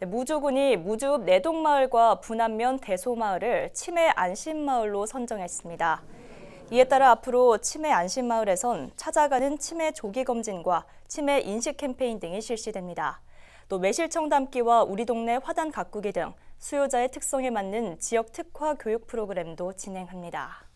네, 무주군이 무주읍 내동마을과 분안면 대소마을을 치매 안심마을로 선정했습니다. 이에 따라 앞으로 치매 안심마을에선 찾아가는 치매 조기검진과 치매 인식 캠페인 등이 실시됩니다. 또 매실청 담기와 우리 동네 화단 가꾸기 등 수요자의 특성에 맞는 지역 특화 교육 프로그램도 진행합니다.